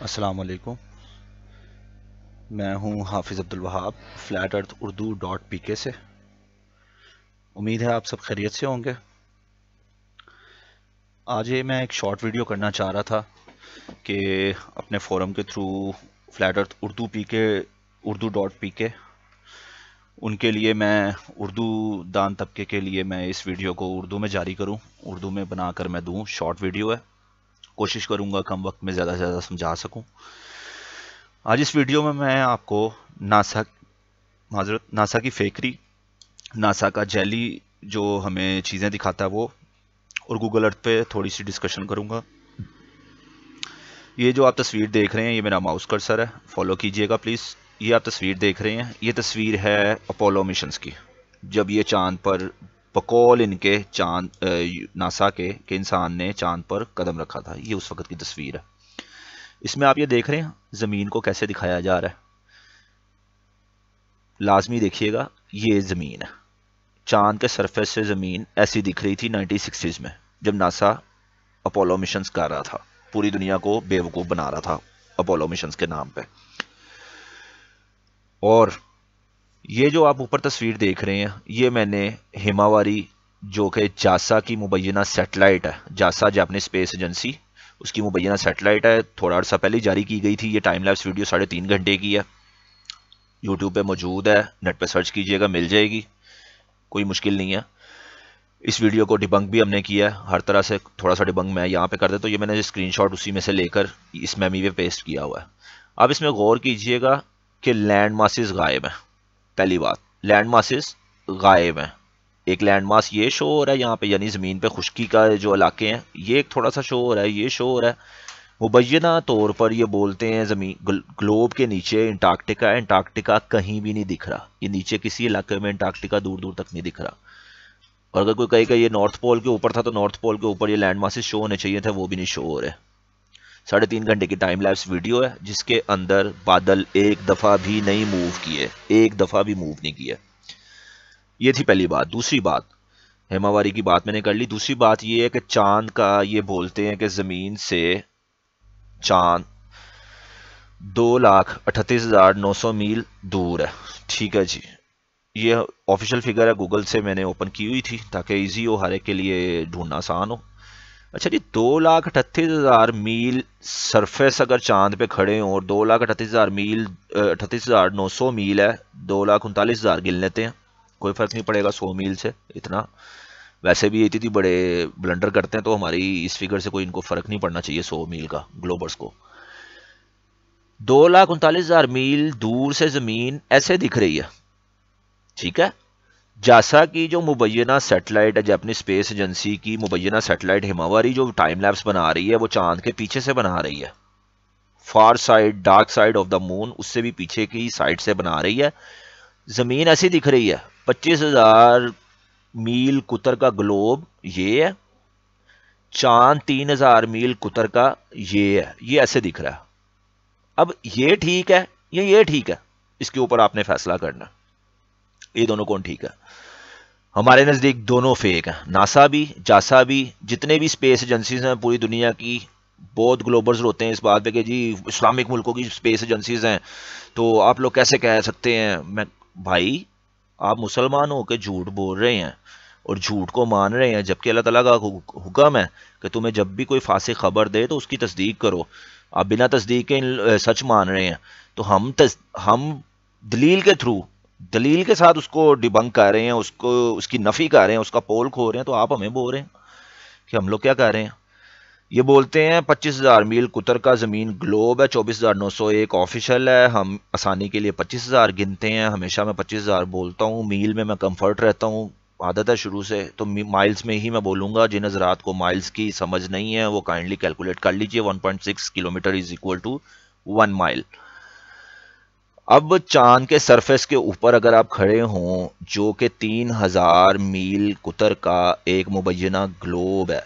السلام علیکم میں ہوں Hafiz Abdul Wahab flat earth Urdu dot P K سے امید ہے آپ سب خیریت سے ہوں گے آج یہ میں ایک شارٹ ویڈیو کرنا چاہ رہا تھا کہ اپنے فورم کے through flat earth Urdu P K Urdu dot P کے ان کے لیے میں اردو دان طبقے کے لیے میں اس ویڈیو کو اردو میں جاری کروں اردو میں بنا کر میں دوں شارٹ ویڈیو ہے کوشش کروں گا کم وقت میں زیادہ زیادہ سمجھا سکوں آج اس ویڈیو میں میں آپ کو ناسا معذرت ناسا کی فیکری ناسا کا جیلی جو ہمیں چیزیں دکھاتا ہے وہ اور گوگل ارتھ پہ تھوڑی سی ڈسکشن کروں گا یہ جو آپ تصویر دیکھ رہے ہیں یہ میرا ماؤس کرسر ہے فالو کیجئے گا پلیز یہ آپ تصویر دیکھ رہے ہیں یہ تصویر ہے اپولو مشنز کی جب یہ چاند پر پکول ان کے چاند ناسا کے کہ انسان نے چاند پر قدم رکھا تھا یہ اس وقت کی تصویر ہے اس میں آپ یہ دیکھ رہے ہیں زمین کو کیسے دکھایا جا رہا ہے لازمی دیکھیے گا یہ زمین ہے چاند کے سرفیس سے زمین ایسی دکھ رہی تھی نائنٹی سکسٹیز میں جب ناسا اپولو مشنز کر رہا تھا پوری دنیا کو بے وقوف بنا رہا تھا اپولو مشنز کے نام پہ اور یہ جو آپ اوپر تصویر دیکھ رہے ہیں یہ میں نے ہماواری جو کہ جاسا کی مبینہ سیٹلائٹ ہے جاسا جاپنی سپیس اسپیس ایجنسی اس کی مبینہ سیٹلائٹ ہے تھوڑا عرصہ پہلے جاری کی گئی تھی یہ ٹائم لیپس ویڈیو ساڑھے تین گھنٹے کی ہے یوٹیوب پہ موجود ہے نیٹ پہ سرچ کیجئے گا مل جائے گی کوئی مشکل نہیں ہے اس ویڈیو کو ڈبنگ بھی ہم نے کیا ہے ہر طرح سے تھوڑا سا ڈبنگ میں یہاں پہ کر دے تو یہ میں نے اسکرین شاٹ اسی میں سے لے کر اس میمی پہ پیسٹ کیا ہوا ہے اب اس میں غور کیجئے گا کہ لینڈ ماسز غائب ہیں پہلی بات لینڈ ماسز غائب ہیں ایک لینڈ ماس یہ شو ہو رہا ہے یہاں پہ یعنی زمین پہ خشکی کا جو علاقے ہیں یہ ایک تھوڑا سا شو ہو رہا ہے یہ شو ہو رہا ہے مبینہ طور پر یہ بولتے ہیں زمین گلوب کے نیچے انٹارکٹیکا انٹارکٹیکا کہیں بھی نہیں دکھ رہا یہ نیچے کسی علاقے میں انٹارکٹیکا دور دور تک نہیں دکھ رہا اور اگر کوئی کہے کہ یہ نارتھ پول کے اوپر تھا تو نارتھ پول کے اوپر یہ لینڈ ماسز شو ہونے چاہیے تھے وہ بھی نہیں شو ہو رہے ساڑھے تین گھنٹے کی ٹائم لیپس ویڈیو ہے جس کے اندر بادل ایک دفعہ بھی نہیں موو کیے ایک دفعہ بھی موو نہیں کیے یہ تھی پہلی بات دوسری بات ہیماواری کی بات میں نے کر لی دوسری بات یہ ہے کہ چاند کا یہ بولتے ہیں کہ زمین سے چاند دو لاکھ اٹھتیس ہزار نو سو میل دور ہے ٹھیک ہے جی یہ آفیشل فگر ہے گوگل سے میں نے اوپن کی ہوئی تھی تاکہ ایزی ہو ہر ایک کے لیے ڈھونڈنا آسان ہو اچھا جی دو لاکھ اٹھتیس ہزار میل سرفیس اگر چاند پہ کھڑے ہوں اور دو لاکھ اٹھتیس ہزار میل اٹھتیس ہزار نو سو میل ہے دو لاکھ انتالیس ہزار گل لیتے ہیں کوئی فرق نہیں پڑے گا سو میل سے اتنا ویسے بھی اتنی تھی بڑے بلنڈر کرتے ہیں تو ہماری اس فگر سے کوئی ان کو فرق نہیں پڑنا چاہیے سو میل کا گلوبرس کو دو لاکھ انتالیس ہزار میل دور سے زمین ایسے دکھ رہی ہے ٹھیک ہے جیسا کہ جو مبینہ سیٹلائٹ ہے جیپنی اسپیس ایجنسی کی مبینہ سیٹلائٹ ہماری جو ٹائم لیپس بنا رہی ہے وہ چاند کے پیچھے سے بنا رہی ہے far side dark side of the moon اس سے بھی پیچھے کی سائڈ سے بنا رہی ہے زمین ایسی دکھ رہی ہے پچیس ہزار میل کتر کا گلوب یہ ہے چاند تین ہزار میل کتر کا یہ ہے یہ ایسے دکھ رہا ہے اب یہ ٹھیک ہے یا یہ ٹھیک ہے اس کے اوپر آپ نے فیصلہ کرنا یہ دونوں کون ٹھیک ہے ہمارے نزدیک دونوں فیک ہیں ناسا بھی جاسا بھی جتنے بھی اسپیس ایجنسیز ہیں پوری دنیا کی بہت گلوبرز ہوتے ہیں اس بات پہ کہ جی اسلامک ملکوں کی اسپیس ایجنسیز ہیں تو آپ لوگ کیسے کہہ سکتے ہیں میں بھائی آپ مسلمان ہو کے جھوٹ بول رہے ہیں اور جھوٹ کو مان رہے ہیں جبکہ اللہ تعالیٰ کا حکم ہے کہ تمہیں جب بھی کوئی فاسق خبر دے تو اس کی تصدیق کرو آپ بنا تصدیق کے سچ مان رہے ہیں تو ہم ہم دلیل کے تھرو دلیل کے ساتھ اس کو ڈبنگ کر رہے ہیں اس کو اس کی نفی کر رہے ہیں اس کا پول کھو رہے ہیں تو آپ ہمیں بول رہے ہیں کہ ہم لوگ کیا کر رہے ہیں یہ بولتے ہیں پچیس ہزار میل کتر کا زمین گلوب ہے چوبیس ہزار نو سو ایک آفیشل ہے ہم آسانی کے لیے پچیس ہزار گنتے ہیں ہمیشہ میں پچیس ہزار بولتا ہوں میل میں میں کمفرٹ رہتا ہوں عادت ہے شروع سے تو مائلز میں ہی میں بولوں گا جن حضرات کو مائلز کی سمجھ نہیں ہے وہ کائنڈلی کیلکولیٹ کر لیجئے one point six kilometre is equal to one mile اب چاند کے سرفیس کے اوپر اگر آپ کھڑے ہوں جو کہ تین ہزار میل کتر کا ایک مبینہ گلوب ہے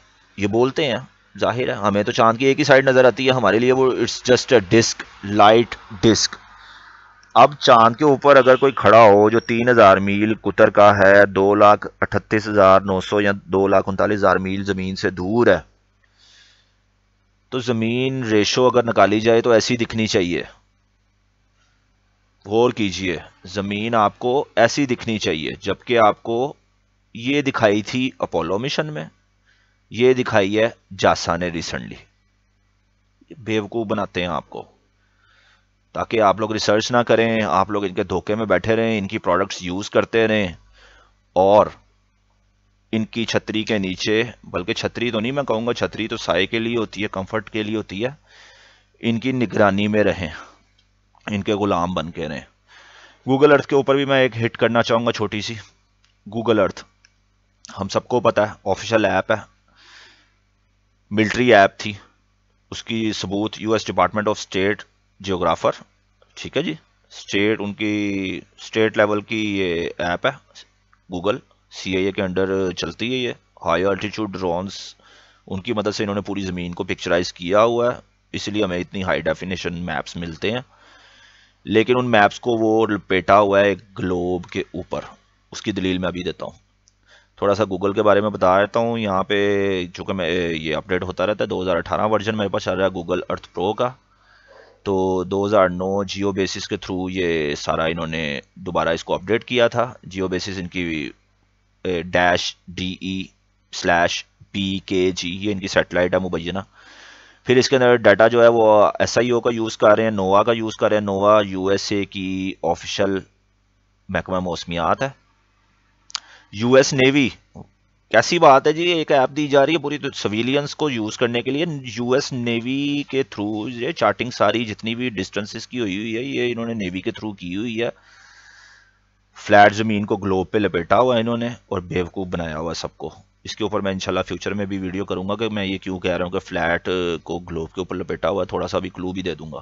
یہ بولتے ہیں ظاہر ہے ہمیں تو چاند کی ایک ہی سائڈ نظر آتی ہے ہمارے لیے وہ اب چاند کے اوپر اگر کوئی کھڑا ہو جو تین ہزار میل کتر کا ہے دو لاکھ اٹھتیس ہزار نو سو یا دو لاکھ انتالیس ہزار میل زمین سے دور ہے تو زمین ریشو اگر نکالی جائے تو ایسی دکھنی چاہیے غور کیجئے زمین آپ کو ایسی دکھنی چاہیے جبکہ آپ کو یہ دکھائی تھی اپولو مشن میں یہ دکھائی ہے جاسا نے ریسنٹلی بیوقو بناتے ہیں آپ کو تاکہ آپ لوگ ریسرچ نہ کریں آپ لوگ ان کے دھوکے میں بیٹھے رہیں ان کی پروڈکٹس یوز کرتے رہیں اور ان کی چھتری کے نیچے بلکہ چھتری تو نہیں میں کہوں گا چھتری تو سائے کے لیے ہوتی ہے کمفرٹ کے لیے ہوتی ہے ان کی نگرانی میں رہیں ان کے غلام بن کے نئے گوگل ارتھ کے اوپر بھی میں ایک ہٹ کرنا چاہوں گا چھوٹی سی گوگل ارتھ ہم سب کو پتا ہے آفیشل ایپ ہے ملٹری ایپ تھی اس کی ثبوت U S department of state geographer ٹھیک ہے جی اسٹیٹ ان کی اسٹیٹ لیول کی یہ ایپ ہے گوگل سی آئی اے کے انڈر چلتی ہے یہ ہائی الٹیوڈ ڈرونس ان کی مدد سے انہوں نے پوری زمین کو پکچرائز کیا ہوا ہے اس لیے ہمیں اتنی ہائی ڈیفینیشن میپس ملتے ہیں لیکن ان میپس کو وہ لپیٹا ہوا ہے ایک گلوب کے اوپر اس کی دلیل میں ابھی دیتا ہوں تھوڑا سا گوگل کے بارے میں بتا رہتا ہوں یہاں پہ چونکہ میں یہ اپڈیٹ ہوتا رہتا ہے دو ہزار اٹھارہ ورژن میرے پاس چل رہا ہے گوگل ارتھ پرو کا تو دو ہزار نو جیو بیسس کے تھرو یہ سارا انہوں نے دوبارہ اس کو اپڈیٹ کیا تھا جیو بیسس ان کی dash D E slash P K G یہ ان کی سیٹلائٹ ہے مبینہ پھر اس کے اندر ڈیٹا جو ہے وہ ایس آئی او کا یوز کر رہے ہیں نووا کا یوز کر رہے ہیں نووا یو ایس اے کی آفیشیل محکمہ موسمیات ہے یو ایس نیوی کیسی بات ہے جی ایک ایپ دی جا رہی ہے پوری سویلینس کو یوز کرنے کے لیے یو ایس نیوی کے تھرو یہ چارٹنگ ساری جتنی بھی ڈسٹنسز کی ہوئی ہوئی ہے یہ انہوں نے نیوی کے تھرو کی ہوئی ہے فلیٹ زمین کو گلوب پہ لپیٹا ہوا انہوں نے اور بیوقوف بنایا ہوا سب کو اس کے اوپر میں انشاءاللہ فیوچر میں بھی ویڈیو کروں گا کہ میں یہ کیوں کہہ رہا ہوں کہ فلیٹ کو گلوب کے اوپر لپیٹا ہوا ہے تھوڑا سا بھی کلو بھی دے دوں گا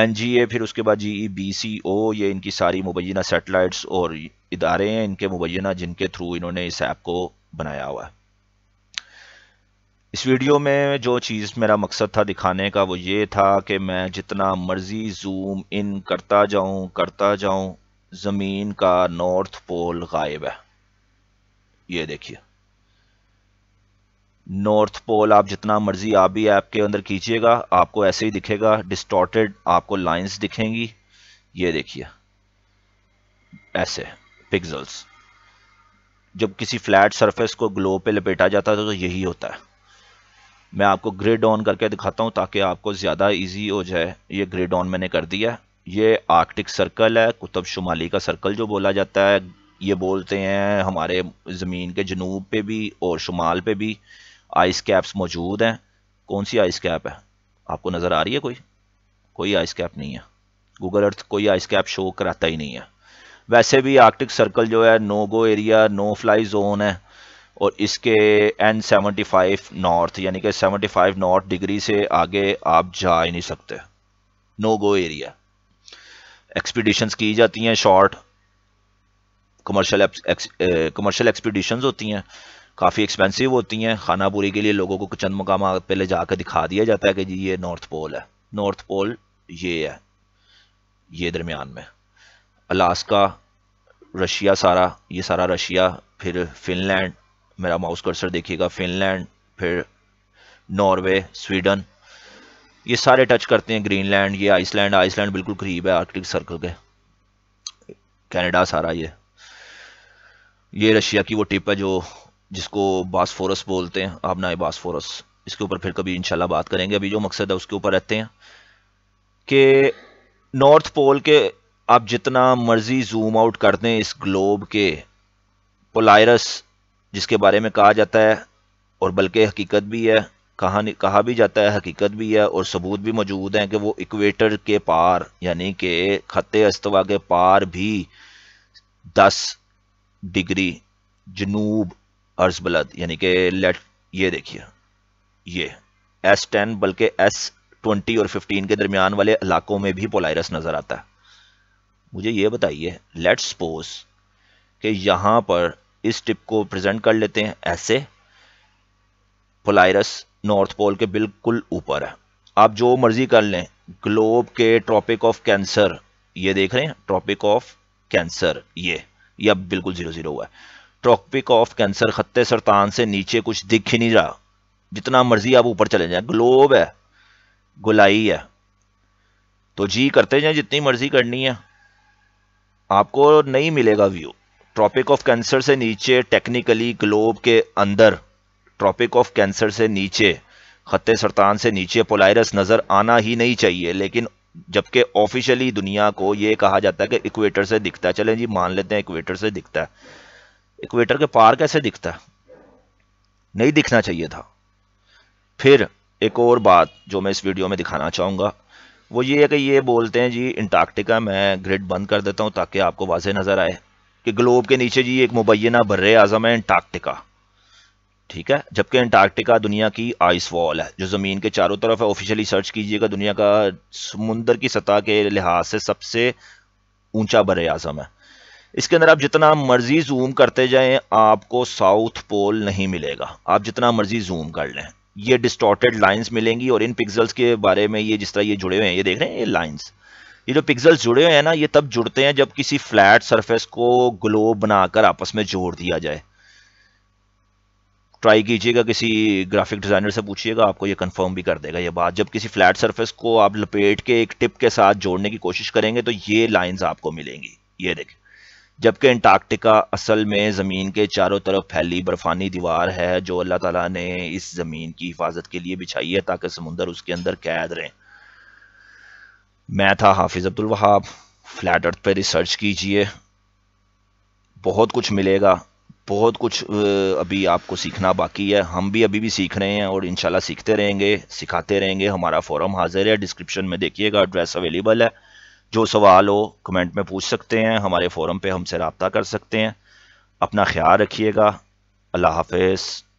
این جی اے پھر اس کے بعد جی ای بی سی او یہ ان کی ساری مبینہ سیٹلائٹس اور ادارے ہیں ان کے مبینہ جن کے تھرو انہوں نے اس ایپ کو بنایا ہوا ہے اس ویڈیو میں جو چیز میرا مقصد تھا دکھانے کا وہ یہ تھا کہ میں جتنا مرضی زوم ان کرتا جاؤں کرتا جاؤں زمین کا نارتھ پول غائب ہے یہ دیکھیے نارتھ پول آپ جتنا مرضی آپ بھی ایپ کے اندر کیجئے گا آپ کو ایسے ہی دکھے گا ڈسٹورٹڈ آپ کو لائنز دکھیں گی یہ دیکھیے ایسے پکزلز جب کسی فلیٹ سرفیس کو گلو پہ لپیٹا جاتا ہے تو یہی ہوتا ہے میں آپ کو گریڈ آن کر کے دکھاتا ہوں تاکہ آپ کو زیادہ ایزی ہو جائے یہ گریڈ آن میں نے کر دیا یہ آرکٹک سرکل ہے کتب شمالی کا سرکل جو بولا جاتا ہے یہ بولتے ہیں ہمارے زمین کے جنوب پہ بھی اور شمال پہ بھی آئس کیپس موجود ہیں کون سی آئس کیپ ہے آپ کو نظر آ رہی ہے کوئی کوئی آئس کیپ نہیں ہے گوگل ارتھ کوئی آئس کیپ شو کراتا ہی نہیں ہے ویسے بھی آرکٹک سرکل جو ہے no go area no fly zone ہے اور اس کے این سیونٹی فائیو نارتھ یعنی کہ سیونٹی فائیو نارتھ ڈگری سے آگے آپ جا ہی نہیں سکتے نو گو ایریا ایکسپیڈیشنز کی جاتی ہیں شارٹ کمرشل کمرشل ہوتی ہیں کافی ایکسپینسو ہوتی ہیں خانہ پوری کے لیے لوگوں کو چند مقامات پہلے جا کے دکھا دیا جاتا ہے کہ جی یہ نارتھ پول ہے نارتھ پول یہ ہے یہ درمیان میں الاسکا رشیا رشیا سارا سارا یہ پھر فن لینڈ میرا ماؤس کرسر دیکھیے گا فن لینڈ پھر ناروے سویڈن یہ سارے ٹچ کرتے ہیں گرین لینڈ یہ آئس لینڈ آئس لینڈ بالکل قریب ہے آرکٹک سرکل کے کینیڈا سارا یہ یہ رشیا کی وہ ٹپ ہے جو جس کو باسفورس بولتے ہیں آپ فورس اس کے اوپر پھر کبھی انشاءاللہ بات کریں گے ابھی جو مقصد ہے اس کے اوپر رہتے ہیں کہ نارتھ پول کے آپ جتنا مرضی زوم آؤٹ کرتے ہیں اس گلوب کے پولائرس جس کے بارے میں کہا جاتا ہے اور بلکہ حقیقت بھی ہے کہانی کہا بھی جاتا ہے حقیقت بھی ہے اور ثبوت بھی موجود ہیں کہ وہ ایکویٹر کے پار یعنی کہ خطے استوا کے پار بھی دس ڈگری جنوب ارز بلد یعنی کہ لیٹ یہ دیکھئے یہ ایس ٹین بلکہ ایس ٹونٹی اور ففٹین کے درمیان والے علاقوں میں بھی پولائرس نظر آتا ہے مجھے یہ بتائیے لیٹ سپوز کہ یہاں پر اس ٹپ کو پریزنٹ کر لیتے ہیں ایسے پولائرس نورت پول کے بالکل اوپر ہے آپ جو مرضی کر لیں گلوب کے ٹروپک آف کینسر یہ دیکھ رہے ہیں ٹروپک آف کینسر یہ یہ اب بالکل زیرو زیرو ہوا ہے ٹراپک آف کینسر خطے سرطان سے نیچے کچھ دکھ ہی نہیں رہا جتنا مرضی آپ اوپر چلے جائیں گلوب ہے گلائی ہے تو جی کرتے جائیں جتنی مرضی کرنی ہے آپ کو نہیں ملے گا ویو ٹراپک آف کینسر سے نیچے ٹیکنیکلی گلوب کے اندر ٹراپک آف کینسر سے نیچے خطے سرطان سے نیچے پولائرس نظر آنا ہی نہیں چاہیے لیکن جبکہ آفیشلی دنیا کو یہ کہا جاتا ہے کہ ایکویٹر سے دکھتا ہے چلیں جی مان لیتے ہیں ایکویٹر سے دکھتا ہے کے پار کیسے دکھتا ہے نہیں دکھنا چاہیے تھا پھر ایک اور بات جو میں اس ویڈیو میں دکھانا چاہوں گا وہ یہ ہے کہ یہ بولتے ہیں جی انٹارکٹیکا میں گریڈ بند کر دیتا ہوں تاکہ آپ کو واضح نظر آئے کہ گلوب کے نیچے جی ایک مبینہ بر اعظم ہے انٹارکٹیکا ٹھیک ہے جبکہ انٹارکٹیکا دنیا کی آئس وال ہے جو زمین کے چاروں طرف ہے آفیشلی سرچ کیجئے گا دنیا کا سمندر کی سطح کے لحاظ سے سب سے اونچا بر اعظم ہے اس کے اندر آپ جتنا مرضی زوم کرتے جائیں آپ کو ساؤتھ پول نہیں ملے گا آپ جتنا مرضی زوم کر لیں یہ ڈسٹارٹیڈ لائنز ملیں گی اور ان پکزلز کے بارے میں یہ جس طرح یہ جڑے ہوئے ہیں یہ دیکھ رہے ہیں یہ لائنز یہ جو پکزلز جڑے ہوئے ہیں نا یہ تب جڑتے ہیں جب کسی فلیٹ سرفیس کو گلو بنا کر آپس میں جوڑ دیا جائے ٹرائی کیجئے گا کسی گرافک ڈیزائنر سے پوچھئے گا آپ کو یہ کنفرم بھی کر دے گا یہ بات جب کسی فلیٹ سرفیس کو آپ لپیٹ کے ایک ٹپ کے ساتھ جوڑنے کی کوشش کریں گے تو یہ لائنز آپ کو ملیں گی یہ دیکھیں جبکہ انٹارکٹیکا اصل میں زمین کے چاروں طرف پھیلی برفانی دیوار ہے جو اللہ تعالیٰ نے اس زمین کی حفاظت کے لیے بچھائی ہے تاکہ سمندر اس کے اندر قید رہیں میں تھا حافظ عبد الوہاب فلیٹ ارتھ پہ ریسرچ کیجئے بہت کچھ ملے گا بہت کچھ ابھی آپ کو سیکھنا باقی ہے ہم بھی ابھی بھی سیکھ رہے ہیں اور انشاءاللہ سیکھتے رہیں گے سکھاتے رہیں گے ہمارا فورم حاضر ہے ڈسکرپشن میں دیکھیے گا ایڈریس اویلیبل ہے جو سوال ہو کمنٹ میں پوچھ سکتے ہیں ہمارے فورم پہ ہم سے رابطہ کر سکتے ہیں اپنا خیال رکھیے گا اللہ حافظ